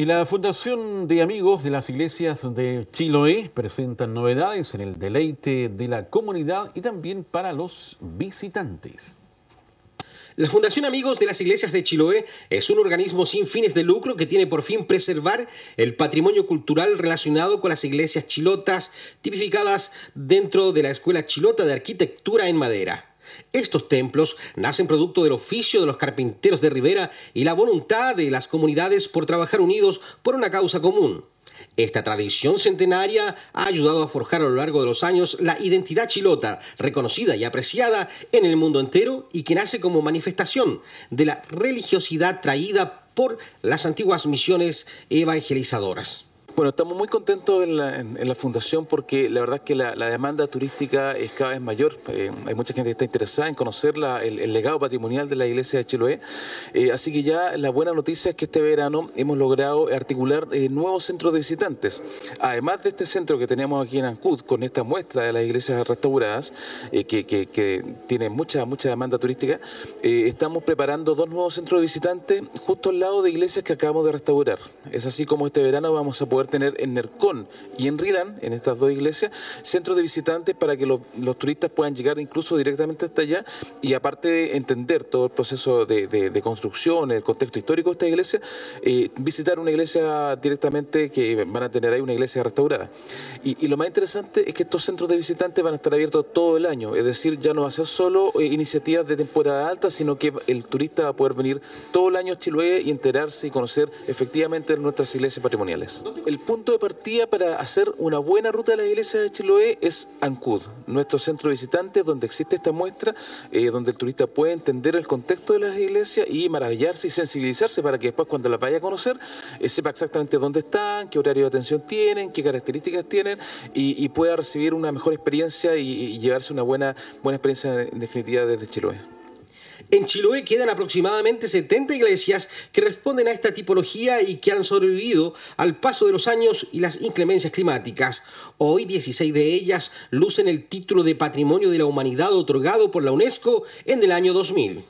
Y la Fundación de Amigos de las Iglesias de Chiloé presenta novedades en el deleite de la comunidad y también para los visitantes. La Fundación Amigos de las Iglesias de Chiloé es un organismo sin fines de lucro que tiene por fin preservar el patrimonio cultural relacionado con las iglesias chilotas tipificadas dentro de la Escuela Chilota de Arquitectura en Madera. Estos templos nacen producto del oficio de los carpinteros de Rivera y la voluntad de las comunidades por trabajar unidos por una causa común. Esta tradición centenaria ha ayudado a forjar a lo largo de los años la identidad chilota, reconocida y apreciada en el mundo entero y que nace como manifestación de la religiosidad traída por las antiguas misiones evangelizadoras. Bueno, estamos muy contentos en la, fundación porque la verdad es que la, demanda turística es cada vez mayor. Eh, hay mucha gente que está interesada en conocer el, legado patrimonial de la iglesia de Chiloé. Eh, así que ya la buena noticia es que este verano hemos logrado articular eh, nuevos centros de visitantes. Además de este centro que tenemos aquí en Ancud, con esta muestra de las iglesias restauradas, que, que, tiene mucha, mucha demanda turística, estamos preparando dos nuevos centros de visitantes justo al lado de iglesias que acabamos de restaurar. Es así como este verano vamos a poder tener en Nercón y en Rirán, en estas dos iglesias, centros de visitantes para que los, turistas puedan llegar incluso directamente hasta allá y aparte de entender todo el proceso de, construcción, el contexto histórico de esta iglesia, eh, visitar una iglesia directamente que van a tener ahí una iglesia restaurada. Y, lo más interesante es que estos centros de visitantes van a estar abiertos todo el año, es decir, ya no va a ser solo eh, iniciativas de temporada alta, sino que el turista va a poder venir todo el año a Chiloé y enterarse y conocer efectivamente nuestras iglesias patrimoniales. El el punto de partida para hacer una buena ruta a las iglesias de Chiloé es Ancud, nuestro centro de visitantes donde existe esta muestra, eh, donde el turista puede entender el contexto de las iglesias y maravillarse y sensibilizarse para que después cuando las vaya a conocer eh, sepa exactamente dónde están, qué horario de atención tienen, qué características tienen y, pueda recibir una mejor experiencia y, llevarse una buena, buena experiencia en definitiva desde Chiloé. En Chiloé quedan aproximadamente 70 iglesias que responden a esta tipología y que han sobrevivido al paso de los años y las inclemencias climáticas. Hoy 16 de ellas lucen el título de Patrimonio de la Humanidad otorgado por la UNESCO en el año 2000.